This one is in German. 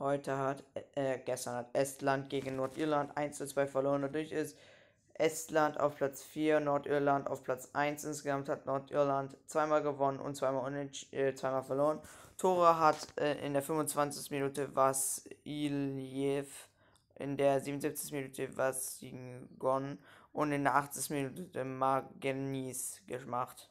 Heute hat, äh, äh, gestern hat Estland gegen Nordirland 1 zu 2 verloren. Dadurch ist Estland auf Platz 4, Nordirland auf Platz 1. Insgesamt hat Nordirland zweimal gewonnen und zweimal, äh, zweimal verloren. Tore hat äh, in der 25. Minute Vasiljev, in der 77. Minute Vasingon und in der 80. Minute Magenis gemacht.